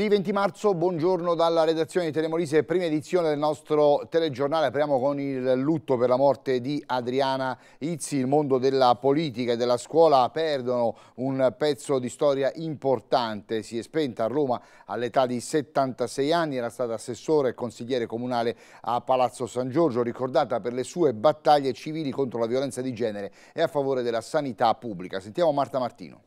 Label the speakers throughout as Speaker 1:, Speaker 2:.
Speaker 1: Giovedì 20 marzo, buongiorno dalla redazione di Telemolise, prima edizione del nostro telegiornale. Apriamo con il lutto per la morte di Adriana Izzi. Il mondo della politica e della scuola perdono un pezzo di storia importante. Si è spenta a Roma all'età di 76 anni, era stata assessore e consigliere comunale a Palazzo San Giorgio, ricordata per le sue battaglie civili contro la violenza di genere e a favore della sanità pubblica. Sentiamo Marta Martino.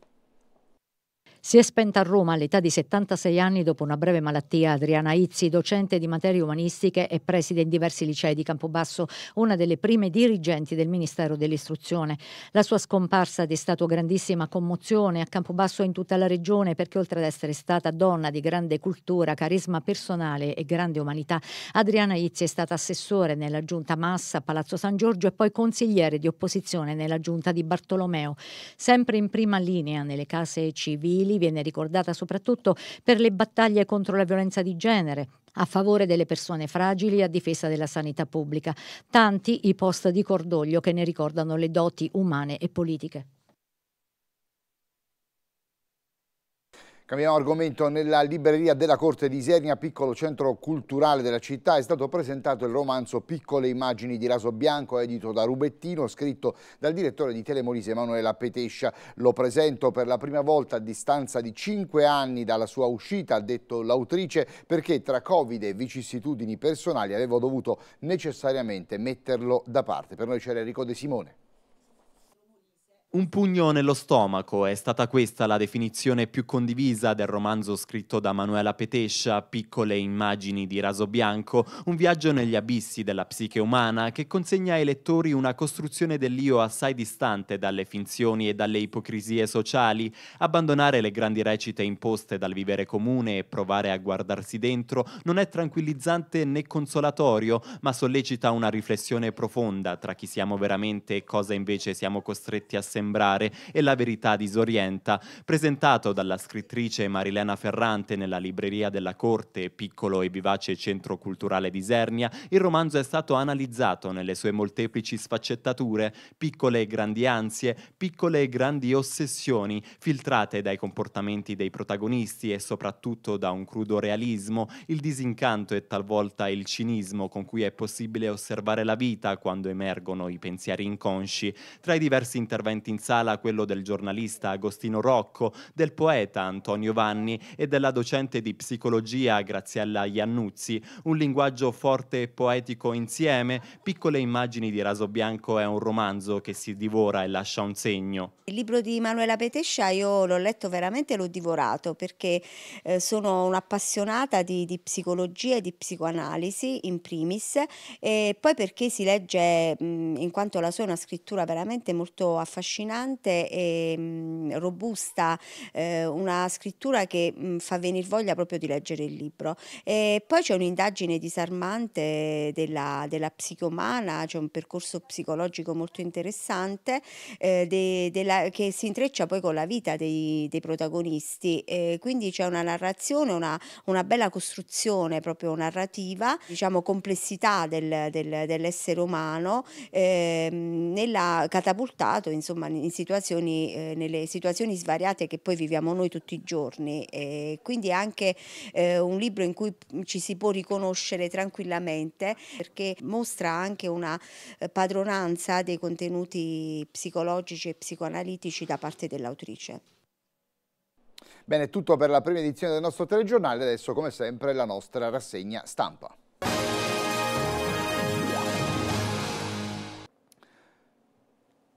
Speaker 2: Si è spenta a Roma all'età di 76 anni dopo una breve malattia Adriana Izzi, docente di materie umanistiche e preside in diversi licei di Campobasso, una delle prime dirigenti del Ministero dell'Istruzione. La sua scomparsa ha destato grandissima commozione a Campobasso e in tutta la regione perché oltre ad essere stata donna di grande cultura, carisma personale e grande umanità, Adriana Izzi è stata assessore nella giunta Massa a Palazzo San Giorgio e poi consigliere di opposizione nella giunta di Bartolomeo. Sempre in prima linea nelle case civili lì viene ricordata soprattutto per le battaglie contro la violenza di genere, a favore delle persone fragili e a difesa della sanità pubblica. Tanti i post di cordoglio che ne ricordano le doti umane e politiche.
Speaker 1: Cambiamo argomento. Nella libreria della Corte di Isernia, piccolo centro culturale della città, è stato presentato il romanzo Piccole immagini di raso bianco, edito da Rubettino, scritto dal direttore di Telemolise Emanuela Petescia. Lo presento per la prima volta a distanza di cinque anni dalla sua uscita, ha detto l'autrice, perché tra Covid e vicissitudini personali avevo dovuto necessariamente metterlo da parte. Per noi c'era Enrico De Simone.
Speaker 3: Un pugno nello stomaco è stata questa la definizione più condivisa del romanzo scritto da Manuela Petescia, Piccole immagini di raso bianco, un viaggio negli abissi della psiche umana che consegna ai lettori una costruzione dell'io assai distante dalle finzioni e dalle ipocrisie sociali, abbandonare le grandi recite imposte dal vivere comune e provare a guardarsi dentro non è tranquillizzante né consolatorio, ma sollecita una riflessione profonda tra chi siamo veramente e cosa invece siamo costretti a sembrare sembrare e la verità disorienta, presentato dalla scrittrice Marilena Ferrante nella libreria della Corte, piccolo e vivace centro culturale di Isernia, il romanzo è stato analizzato nelle sue molteplici sfaccettature, piccole e grandi ansie, piccole e grandi ossessioni, filtrate dai comportamenti dei protagonisti e soprattutto da un crudo realismo, il disincanto e talvolta il cinismo con cui è possibile osservare la vita quando emergono i pensieri inconsci. Tra i diversi interventi in sala quello del giornalista Agostino Rocco, del poeta Antonio Vanni e della docente di psicologia Graziella Iannuzzi, un linguaggio forte e poetico insieme, piccole immagini di raso bianco è un romanzo che si divora e lascia un segno.
Speaker 2: Il libro di Manuela Petescia io l'ho letto veramente, l'ho divorato perché eh, sono un'appassionata di, di, psicologia e di psicoanalisi in primis e poi perché si legge mm, in quanto la sua è una scrittura veramente molto affascinante affascinante e mh, robusta, eh, una scrittura che mh, fa venire voglia proprio di leggere il libro. E poi c'è un'indagine disarmante della, della psichomana, c'è un percorso psicologico molto interessante eh, de, de la, che si intreccia poi con la vita dei, dei protagonisti. E quindi c'è una narrazione, una, una, bella costruzione proprio narrativa, diciamo complessità del, del, dell'essere umano, eh, nella, catapultato insomma insomma, situazioni, eh, nelle situazioni svariate che poi viviamo noi tutti i giorni. E quindi è anche eh, un libro in cui ci si può riconoscere tranquillamente perché mostra anche una eh, padronanza dei contenuti psicologici e psicoanalitici da parte dell'autrice.
Speaker 1: Bene, tutto per la prima edizione del nostro telegiornale, adesso come sempre la nostra rassegna stampa.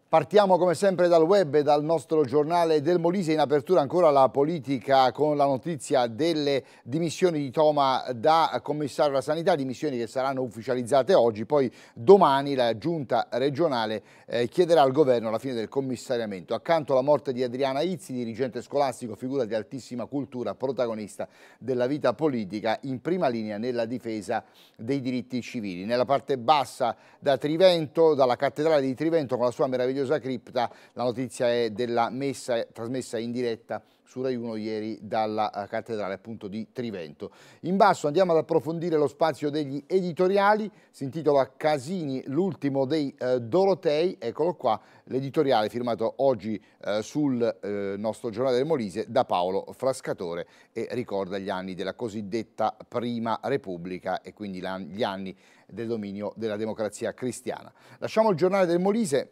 Speaker 1: Partiamo come sempre dal web e dal nostro giornale del Molise. In apertura ancora la politica con la notizia delle dimissioni di Toma da commissario alla sanità, dimissioni che saranno ufficializzate oggi. Poi domani la giunta regionale eh, chiederà al governo la fine del commissariamento. Accanto alla morte di Adriana Izzi, dirigente scolastico, figura di altissima cultura, protagonista della vita politica, in prima linea nella difesa dei diritti civili. Nella parte bassa da Trivento, dalla cattedrale di Trivento con la sua meraviglia misteriosa cripta. La notizia è della messa trasmessa in diretta su Rai 1 ieri dalla eh, cattedrale appunto di Trivento. In basso andiamo ad approfondire lo spazio degli editoriali, si intitola Casini, l'ultimo dei eh, Dorotei, eccolo qua, l'editoriale firmato oggi eh, sul eh, nostro giornale del Molise da Paolo Frascatore e ricorda gli anni della cosiddetta Prima Repubblica e quindi gli anni del dominio della democrazia cristiana. Lasciamo il giornale del Molise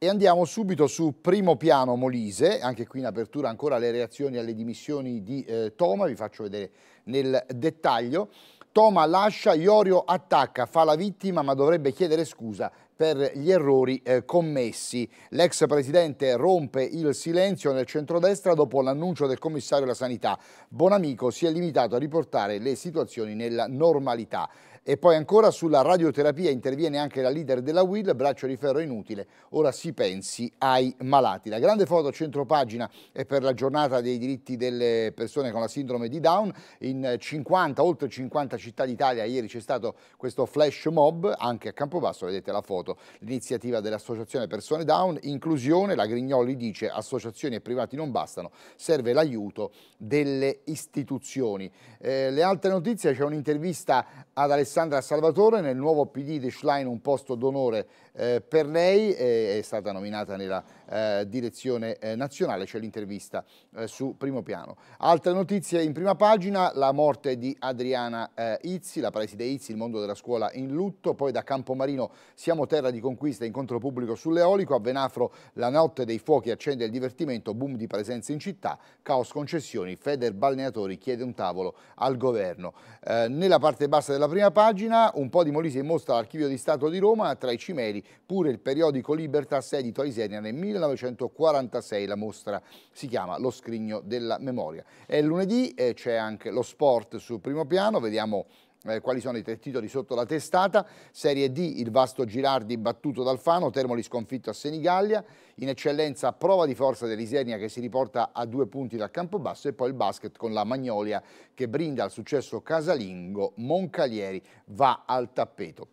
Speaker 1: e andiamo subito su primo piano Molise, anche qui in apertura ancora le reazioni alle dimissioni di eh, Toma, vi faccio vedere nel dettaglio. Toma lascia, Iorio attacca, fa la vittima ma dovrebbe chiedere scusa per gli errori eh, commessi. L'ex presidente rompe il silenzio nel centrodestra dopo l'annuncio del commissario della sanità. Buon amico si è limitato a riportare le situazioni nella normalità. E poi ancora sulla radioterapia interviene anche la leader della WIL, braccio di ferro inutile, ora si pensi ai malati. La grande foto centropagina è per la giornata dei diritti delle persone con la sindrome di Down, in 50, oltre 50 città d'Italia ieri c'è stato questo flash mob, anche a Campobasso vedete la foto, l'iniziativa dell'associazione persone Down, inclusione, la Grignoli dice associazioni e privati non bastano, serve l'aiuto delle istituzioni. Eh, le altre notizie, c'è un'intervista ad Alessandro Alessandra Salvatore, nel nuovo PD di Schlein un posto d'onore eh, per lei, eh, è stata nominata nella eh, direzione eh, nazionale, c'è l'intervista eh, su primo piano. Altre notizie in prima pagina, la morte di Adriana eh, Izzi, la preside Izzi, il mondo della scuola in lutto, poi da Campomarino siamo terra di conquista, incontro pubblico sull'eolico, a Venafro la notte dei fuochi accende il divertimento, boom di presenze in città, caos concessioni, Feder Balneatori chiede un tavolo al governo. Eh, nella parte bassa della prima pagina un po' di Molise mostra l'archivio di Stato di Roma, tra i cimeli pure il periodico Libertà sedito a Isenia nel 1900 1946, la mostra si chiama Lo scrigno della memoria. È lunedì, eh, c'è anche lo sport sul primo piano, vediamo eh, quali sono i tre titoli sotto la testata. Serie D, il vasto Girardi battuto dal Fano, Termoli sconfitto a Senigallia, in eccellenza prova di forza dell'Isernia che si riporta a due punti dal campo basso e poi il basket con la Magnolia che brinda al successo casalingo, Moncalieri va al tappeto.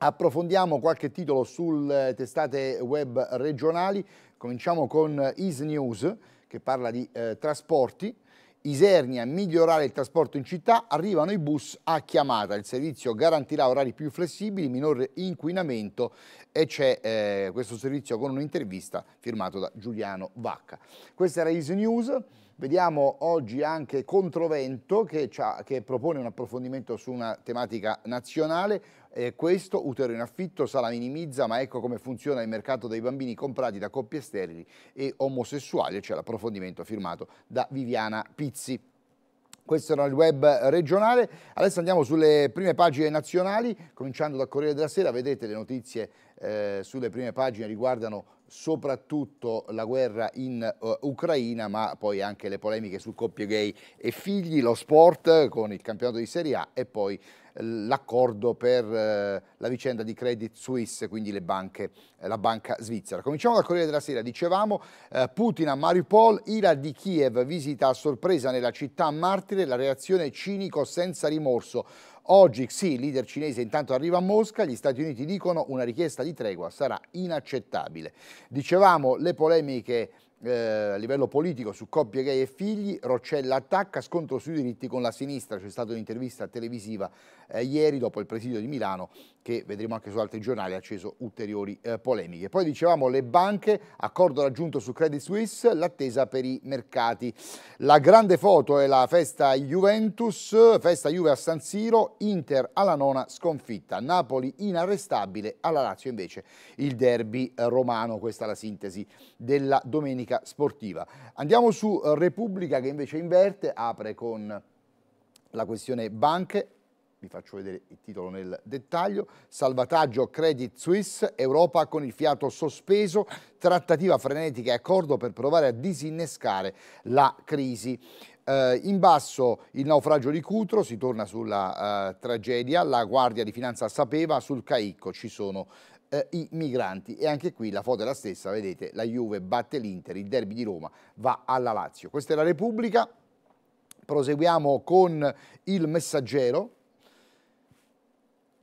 Speaker 1: Approfondiamo qualche titolo sulle eh, testate web regionali, cominciamo con eh, IsNews che parla di eh, trasporti. Isernia migliorare il trasporto in città, arrivano i bus a chiamata. Il servizio garantirà orari più flessibili, minore inquinamento e c'è eh, questo servizio con un'intervista firmato da Giuliano Vacca. Questa era Easy News. Vediamo oggi anche Controvento che, che propone un approfondimento su una tematica nazionale eh, questo utero in affitto, sala minimizza, ma ecco come funziona il mercato dei bambini comprati da coppie sterili e omosessuali, c'è cioè l'approfondimento firmato da Viviana Pizzi. Questo era il web regionale. Adesso andiamo sulle prime pagine nazionali, cominciando dal Corriere della Sera. Vedete le notizie eh, sulle prime pagine riguardano soprattutto la guerra in uh, Ucraina, ma poi anche le polemiche su coppie gay e figli, lo sport con il campionato di Serie A e poi l'accordo per eh, la vicenda di Credit Suisse, quindi banche, eh, la banca svizzera. Cominciamo dal Corriere della Sera, dicevamo eh, Putin a Mariupol, Ira di Kiev visita a sorpresa nella città martire, la reazione cinico senza rimorso. Oggi sì, leader cinese intanto arriva a Mosca, gli Stati Uniti dicono una richiesta di tregua sarà inaccettabile. Dicevamo le polemiche eh, a livello politico su coppie gay e figli, Roccella attacca scontro sui diritti con la sinistra, c'è stata un'intervista televisiva eh, ieri dopo il presidio di Milano che vedremo anche su altri giornali ha acceso ulteriori eh, polemiche. Poi dicevamo le banche, accordo raggiunto su Credit Suisse, l'attesa per i mercati. La grande foto è la festa Juventus, festa Juve a San Siro, Inter alla nona sconfitta, Napoli inarrestabile, alla Lazio invece il derby eh, romano, questa è la sintesi della domenica domenica sportiva. Andiamo su eh, Repubblica che invece inverte, apre con la questione banche, vi faccio vedere il titolo nel dettaglio, salvataggio Credit Suisse, Europa con il fiato sospeso, trattativa frenetica e accordo per provare a disinnescare la crisi. Eh, in basso il naufragio di Cutro, si torna sulla eh, tragedia, la Guardia di Finanza sapeva, sul Caicco ci sono eh, i migranti. E anche qui la foto è la stessa, vedete, la Juve batte l'Inter, il derby di Roma va alla Lazio. Questa è la Repubblica, proseguiamo con il messaggero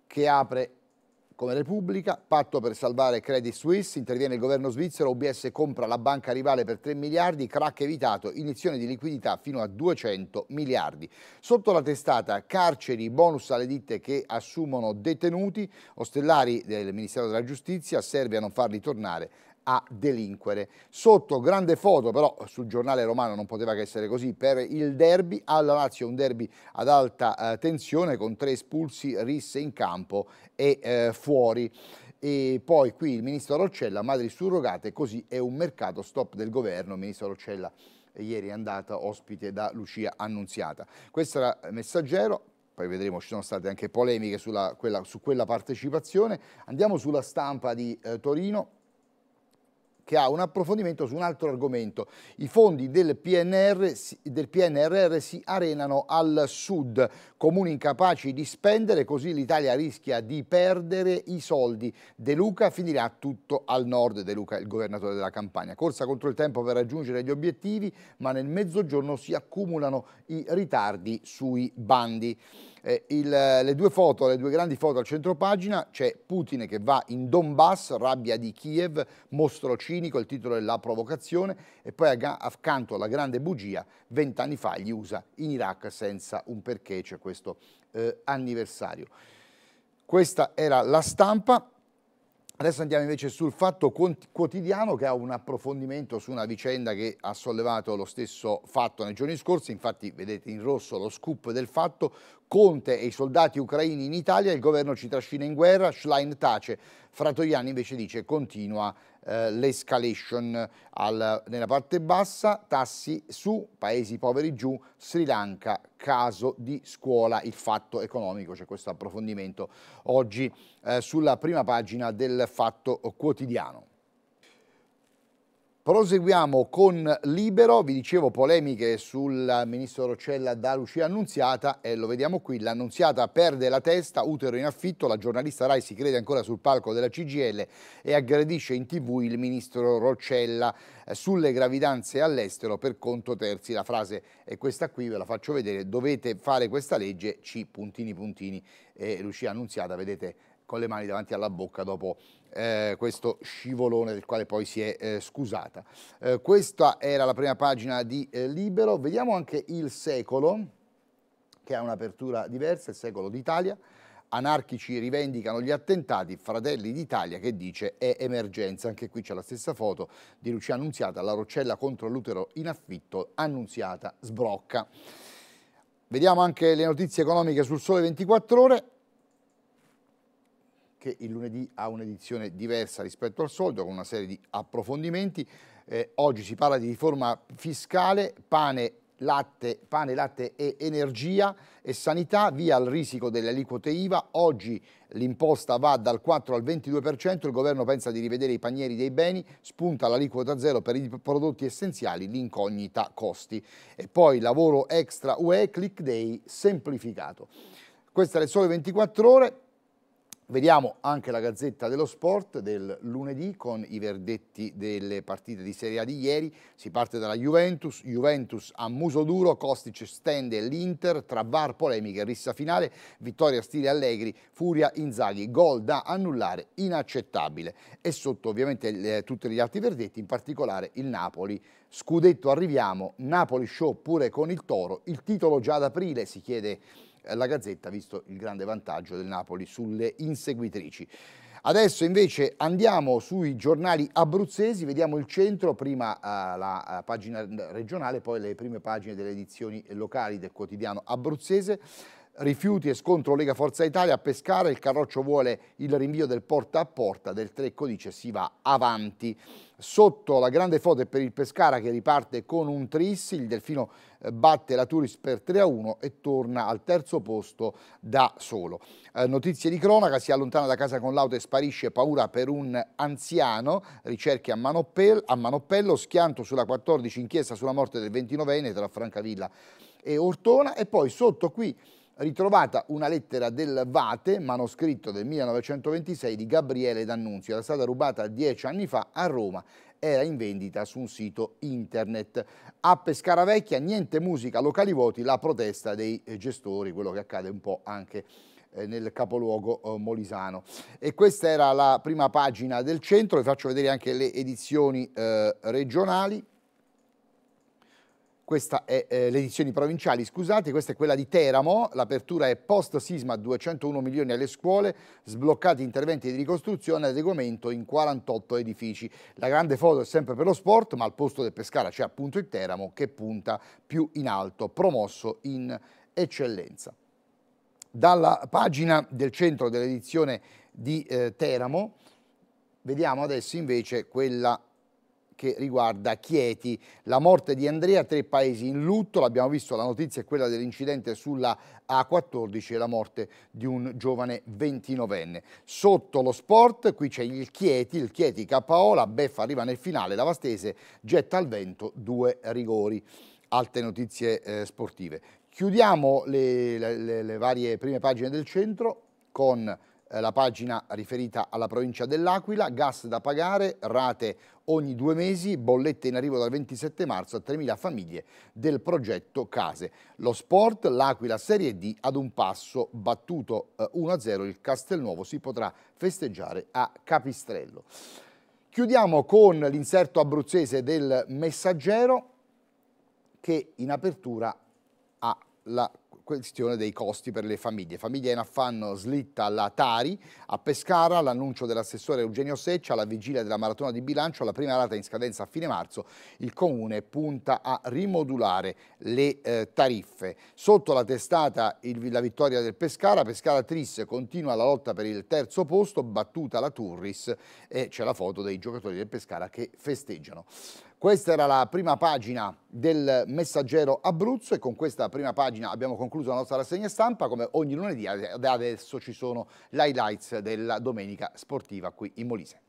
Speaker 1: che apre come Repubblica, patto per salvare Credit Suisse, interviene il governo svizzero, OBS compra la banca rivale per 3 miliardi, crack evitato, iniezione di liquidità fino a 200 miliardi. Sotto la testata carceri, bonus alle ditte che assumono detenuti, ostellari del Ministero della Giustizia, serve a non farli tornare a delinquere. Sotto grande foto però sul giornale romano non poteva che essere così per il derby alla Lazio, un derby ad alta eh, tensione con tre espulsi, risse in campo e eh, fuori. E poi qui il ministro Roccella, madri surrogate, così è un mercato stop del governo, il ministro Roccella eh, ieri è andata ospite da Lucia Annunziata. Questo era Messaggero, poi vedremo ci sono state anche polemiche sulla, quella, su quella partecipazione. Andiamo sulla stampa di eh, Torino, che ha un approfondimento su un altro argomento. I fondi del, PNR, del PNRR si arenano al sud, comuni incapaci di spendere, così l'Italia rischia di perdere i soldi. De Luca finirà tutto al nord, De Luca il governatore della campagna. Corsa contro il tempo per raggiungere gli obiettivi, ma nel mezzogiorno si accumulano i ritardi sui bandi. Eh, il, le due foto, le due grandi foto al centro pagina, c'è Putin che va in Donbass, rabbia di Kiev, mostro cinico, il titolo è La provocazione, e poi accanto alla grande bugia, vent'anni fa gli USA in Iraq senza un perché, c'è questo eh, anniversario. Questa era la stampa. Adesso andiamo invece sul fatto quotidiano che ha un approfondimento su una vicenda che ha sollevato lo stesso fatto nei giorni scorsi, infatti vedete in rosso lo scoop del fatto, Conte e i soldati ucraini in Italia, il governo ci trascina in guerra, Schlein tace, Fratoiani invece dice continua eh, l'escalation nella parte bassa, tassi su, paesi poveri giù, Sri Lanka, caso di scuola, il fatto economico, c'è questo approfondimento oggi eh, sulla prima pagina del Fatto Quotidiano. Proseguiamo con Libero, vi dicevo polemiche sul ministro Roccella da Lucia Annunziata e lo vediamo qui, l'Annunziata perde la testa, utero in affitto, la giornalista Rai si crede ancora sul palco della CGL e aggredisce in tv il ministro Roccella eh, sulle gravidanze all'estero per conto terzi, la frase è questa qui, ve la faccio vedere, dovete fare questa legge, C puntini puntini e Lucia Annunziata vedete con le mani davanti alla bocca dopo eh, questo scivolone del quale poi si è eh, scusata. Eh, questa era la prima pagina di eh, Libero, vediamo anche il secolo, che ha un'apertura diversa, il secolo d'Italia. Anarchici rivendicano gli attentati, Fratelli d'Italia che dice è emergenza. Anche qui c'è la stessa foto di Lucia Annunziata, la roccella contro l'utero in affitto, Annunziata sbrocca. Vediamo anche le notizie economiche sul Sole 24 Ore che il lunedì ha un'edizione diversa rispetto al solito con una serie di approfondimenti. Eh, oggi si parla di riforma fiscale, pane, latte, pane, latte e energia e sanità, via il risico delle aliquote IVA. Oggi l'imposta va dal 4 al 22%, il governo pensa di rivedere i panieri dei beni, spunta l'aliquota zero per i prodotti essenziali, l'incognita costi. E poi lavoro extra UE, click day semplificato. Queste è le sole 24 ore, Vediamo anche la Gazzetta dello Sport del lunedì con i verdetti delle partite di Serie A di ieri. Si parte dalla Juventus, Juventus a muso duro, Kostic stende l'Inter, tra VAR polemiche, rissa finale, vittoria stile Allegri, furia Inzaghi, gol da annullare, inaccettabile. E sotto ovviamente le, tutti gli altri verdetti, in particolare il Napoli. Scudetto arriviamo, Napoli show pure con il Toro, il titolo già ad aprile si chiede eh, la Gazzetta, visto il grande vantaggio del Napoli sulle inseguitrici. Adesso invece andiamo sui giornali abruzzesi, vediamo il centro, prima eh, la eh, pagina regionale, poi le prime pagine delle edizioni locali del quotidiano abruzzese rifiuti e scontro Lega Forza Italia a Pescara, il Carroccio vuole il rinvio del porta a porta, del Trecco dice si va avanti. Sotto la grande foto è per il Pescara che riparte con un trissi, il Delfino eh, batte la Turis per 3 a 1 e torna al terzo posto da solo. Eh, notizie di cronaca, si allontana da casa con l'auto e sparisce paura per un anziano, ricerche a, Manopel, a Manoppello, schianto sulla 14 inchiesta sulla morte del 29enne tra Francavilla e Ortona e poi sotto qui ritrovata una lettera del Vate, manoscritto del 1926 di Gabriele D'Annunzio, era stata rubata dieci anni fa a Roma era in vendita su un sito internet. A Pescara Vecchia niente musica, locali vuoti, la protesta dei eh, gestori, quello che accade un po' anche eh, nel capoluogo eh, molisano. E questa era la prima pagina del centro, vi faccio vedere anche le edizioni eh, regionali questa è eh, le edizioni provinciali, scusate, questa è quella di Teramo, l'apertura è post sisma 201 milioni alle scuole, sbloccati interventi di ricostruzione e adeguamento in 48 edifici. La grande foto è sempre per lo sport, ma al posto del Pescara c'è appunto il Teramo che punta più in alto, promosso in eccellenza. Dalla pagina del centro dell'edizione di eh, Teramo vediamo adesso invece quella che riguarda Chieti. La morte di Andrea, tre paesi in lutto, l'abbiamo visto, la notizia è quella dell'incidente sulla A14 e la morte di un giovane 29enne. Sotto lo sport, qui c'è il Chieti, il Chieti KO, la Beffa arriva nel finale, la Vastese getta al vento due rigori. Altre notizie eh, sportive. Chiudiamo le, le, le varie prime pagine del centro con eh, la pagina riferita alla provincia dell'Aquila, gas da pagare, rate ogni due mesi, bollette in arrivo dal 27 marzo a 3.000 famiglie del progetto Case. Lo sport, l'Aquila Serie D ad un passo battuto 1-0 eh, il Castelnuovo si potrà festeggiare a Capistrello. Chiudiamo con l'inserto abruzzese del messaggero che in apertura ha la questione dei costi per le famiglie. Famiglia in affanno slitta alla Tari, a Pescara l'annuncio dell'assessore Eugenio Seccia alla vigilia della maratona di bilancio, la prima rata in scadenza a fine marzo, il comune punta a rimodulare le eh, tariffe. Sotto la testata il, la vittoria del Pescara, Pescara Tris continua la lotta per il terzo posto, battuta la Turris e c'è la foto dei giocatori del Pescara che festeggiano. Questa era la prima pagina del Messaggero Abruzzo e con questa prima pagina abbiamo concluso la nostra rassegna stampa. Come ogni lunedì adesso ci sono highlights della domenica sportiva qui in Molise.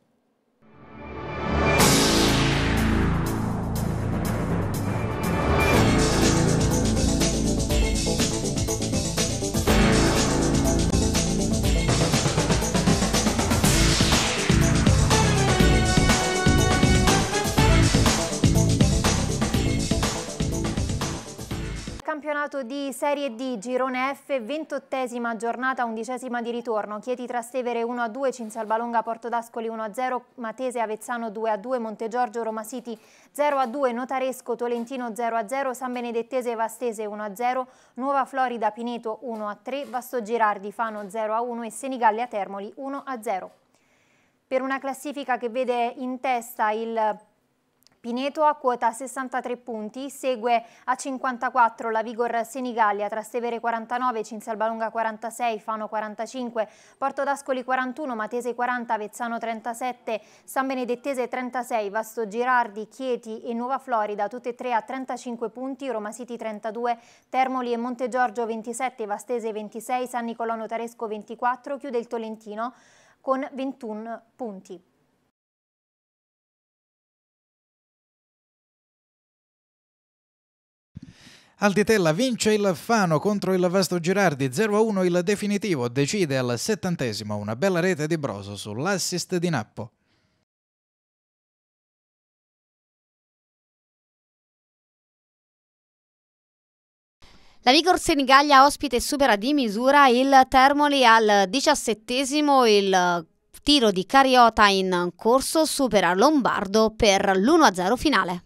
Speaker 4: campionato di Serie D, Girone F, ventottesima giornata, undicesima di ritorno. Chieti Trastevere 1-2, Cinsalbalonga Porto d'Ascoli 1-0, Matese Avezzano 2-2, Montegiorgio Roma City 0-2, Notaresco Tolentino 0-0, San Benedettese Vastese 1-0, Nuova Florida Pineto 1-3, Vasto Girardi Fano 0-1 e Senigallia Termoli 1-0. Per una classifica che vede in testa il Pineto a quota 63 punti, segue a 54 la Vigor Senigallia, Trastevere 49, Cinsalbalunga 46, Fano 45, Porto d'Ascoli 41, Matese 40, Avezzano 37, San Benedettese 36, Vasto Girardi, Chieti e Nuova Florida, tutte e tre a 35 punti, Roma City 32, Termoli e Monte Giorgio 27, Vastese 26, San Nicolò Notaresco 24, chiude il Tolentino con 21 punti.
Speaker 5: Altitella vince il Fano contro il Vasto Girardi 0-1 il definitivo, decide al settantesimo una bella rete di Broso sull'assist di Nappo.
Speaker 4: La Vigor Senigallia ospite supera di misura il Termoli al diciassettesimo, il tiro di Cariota in corso supera Lombardo per l'1-0 finale.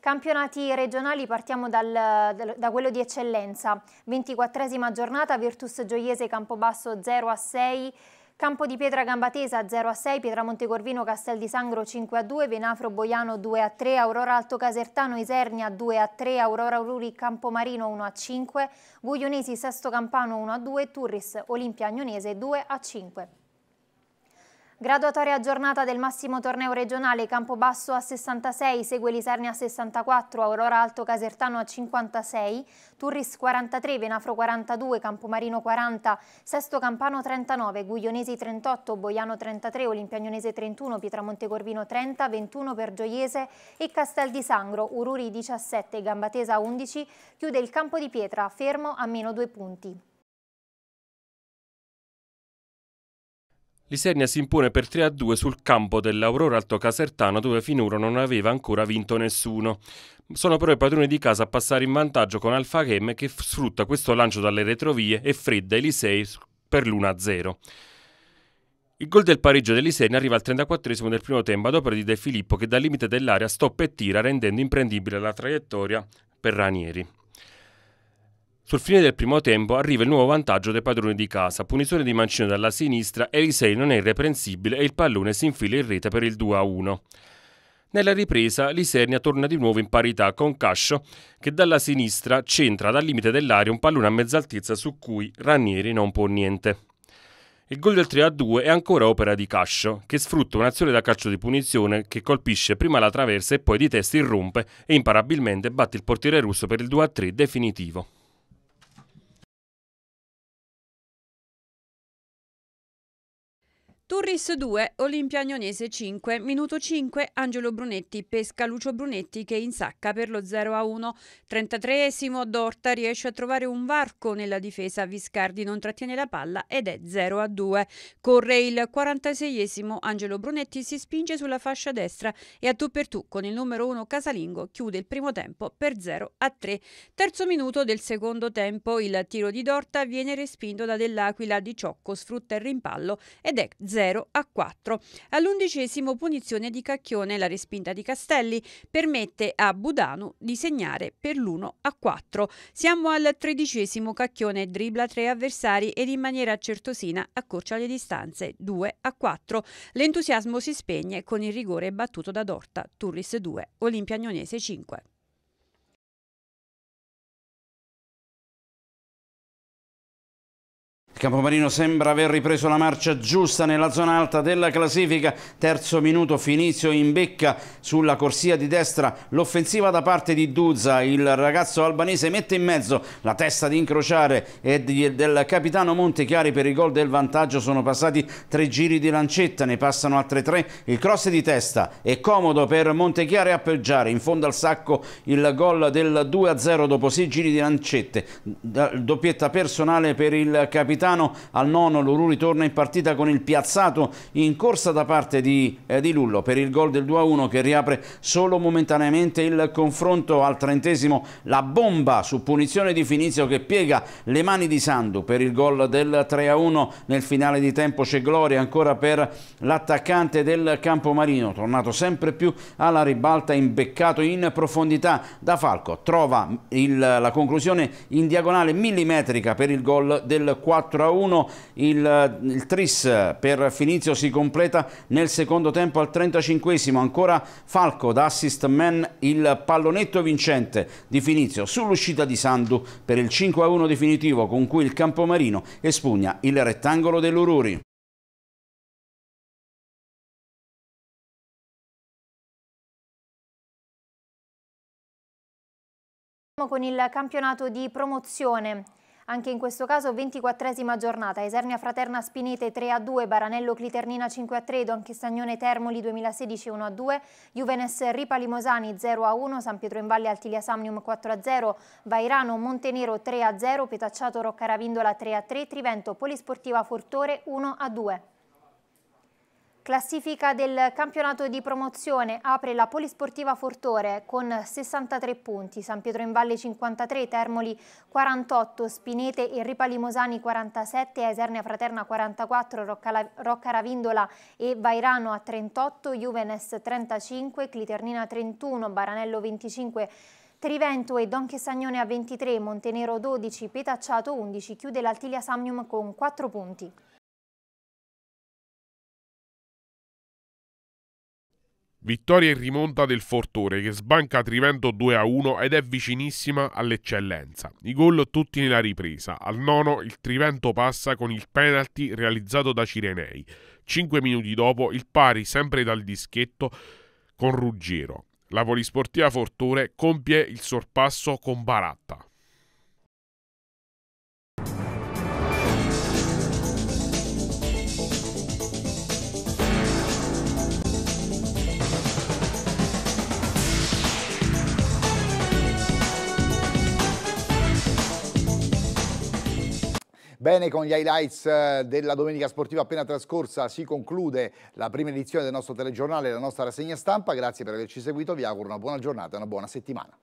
Speaker 4: Campionati regionali, partiamo dal, da quello di eccellenza. 24esima giornata, Virtus Gioiese Campobasso 0 a 6. Campo di Pietra Gambatesa 0 a 6, Pietramonte Corvino Castel di Sangro 5 a 2, Venafro Boiano 2 a 3, Aurora Alto Casertano Isernia 2 a 3, Aurora Ururi Campomarino 1 a 5, Guglionesi Sesto Campano 1 a 2, Turris Olimpia Agnonese 2 a 5. Graduatoria giornata del massimo torneo regionale Campobasso a 66, segue Lisarnia a 64, Aurora Alto Casertano a 56, Turris 43, Venafro 42, Campomarino 40, Sesto Campano 39, Guglionesi 38, Boiano 33, Olimpiagnonese 31, Pietramonte Corvino 30, 21 per Gioiese e Castel di Sangro, Ururi 17, Gambatesa 11, chiude il campo di pietra, fermo a meno due punti.
Speaker 6: L'Isernia si impone per 3-2 sul campo dell'Aurora Alto Casertano dove finora non aveva ancora vinto nessuno. Sono però i padroni di casa a passare in vantaggio con Alfa Chem che sfrutta questo lancio dalle retrovie e fredda Elisei per l'1-0. Il gol del pareggio dell'Isernia arriva al 34 esimo del primo tempo ad opera di De Filippo che dal limite dell'area stoppa e tira rendendo imprendibile la traiettoria per Ranieri. Sul fine del primo tempo arriva il nuovo vantaggio dei padroni di casa, punizione di Mancino dalla sinistra, Elisei non è irreprensibile e il pallone si infila in rete per il 2-1. Nella ripresa Lisernia torna di nuovo in parità con Cascio che dalla sinistra centra dal limite dell'aria un pallone a mezz'altezza su cui Ranieri non può niente. Il gol del 3-2 è ancora opera di Cascio che sfrutta un'azione da calcio di punizione che colpisce prima la traversa e poi di testa irrompe e imparabilmente batte il portiere russo per il 2-3 definitivo.
Speaker 2: Turris 2, Olimpia Agnonese 5, minuto 5, Angelo Brunetti pesca Lucio Brunetti che insacca per lo 0-1. a 33esimo, Dorta riesce a trovare un varco nella difesa, Viscardi non trattiene la palla ed è 0-2. a Corre il 46esimo, Angelo Brunetti si spinge sulla fascia destra e a tu per tu con il numero 1 Casalingo chiude il primo tempo per 0-3. a Terzo minuto del secondo tempo, il tiro di Dorta viene respinto da Dell'Aquila di Ciocco, sfrutta il rimpallo ed è 0 a 2. 0 a 4. All'undicesimo punizione di Cacchione, la respinta di Castelli permette a Budanu di segnare per l'1 a 4. Siamo al tredicesimo Cacchione dribla tre avversari ed in maniera certosina accorcia le distanze 2 a 4. L'entusiasmo si spegne con il rigore battuto da Dorta,
Speaker 4: Turris 2, Olimpia Agnonese 5.
Speaker 5: Campomarino sembra aver ripreso la marcia giusta nella zona alta della classifica. Terzo minuto Finizio in becca sulla corsia di destra. L'offensiva da parte di Duzza. Il ragazzo albanese mette in mezzo la testa di incrociare e del capitano Montechiari per il gol del vantaggio. Sono passati tre giri di lancetta, ne passano altre tre. Il cross di testa è comodo per Montechiari appeggiare. In fondo al sacco il gol del 2-0 dopo sei giri di lancette. Doppietta personale per il capitano Camerano. Al nono Luru ritorna in partita con il piazzato in corsa da parte di, eh, di Lullo per il gol del 2-1 che riapre solo momentaneamente il confronto. Al trentesimo la bomba su punizione di Finizio che piega le mani di Sandu per il gol del 3-1. Nel finale di tempo c'è gloria ancora per l'attaccante del Campomarino, tornato sempre più alla ribalta, imbeccato in profondità da Falco. Trova il, la conclusione in diagonale millimetrica per il gol del 4 -1. 4 1, il, il tris per Finizio si completa nel secondo tempo al 35 ancora Falco da assist man il pallonetto vincente di Finizio sull'uscita di Sandu per il 5 a 1 definitivo con cui il Campomarino espugna il rettangolo dell'Ururi.
Speaker 4: con il campionato di promozione. Anche in questo caso 24esima giornata, Esernia Fraterna Spinete 3 a 2, Baranello Cliternina 5 a 3, Don Chistagnone Termoli 2016 1 a 2, Juvenes Ripa Limosani 0 a 1, San Pietro in Valle Altilia Samnium 4 a 0, Vairano Montenero 3 a 0, Petacciato Roccaravindola 3 a 3, Trivento Polisportiva Fortore 1 a 2. Classifica del campionato di promozione apre la Polisportiva Fortore con 63 punti, San Pietro in Valle 53, Termoli 48, Spinete e Ripa Limosani 47, Esernia Fraterna 44, Roccala, Rocca Ravindola e Vairano a 38, Juvenes 35, Cliternina 31, Baranello 25, Trivento e Don Chessagnone a 23, Montenero 12, Petacciato 11, chiude l'Altilia Samnium con 4 punti.
Speaker 6: Vittoria in rimonta del Fortore che sbanca Trivento 2-1 ed è vicinissima all'eccellenza. I gol tutti nella ripresa. Al nono il Trivento passa con il penalty realizzato da Cirenei. Cinque minuti dopo il pari sempre dal dischetto con Ruggero. La polisportiva Fortore compie il sorpasso con Baratta.
Speaker 1: Bene, con gli highlights eh, della domenica sportiva appena trascorsa si conclude la prima edizione del nostro telegiornale, la nostra rassegna stampa. Grazie per averci seguito, vi auguro una buona giornata e una buona settimana.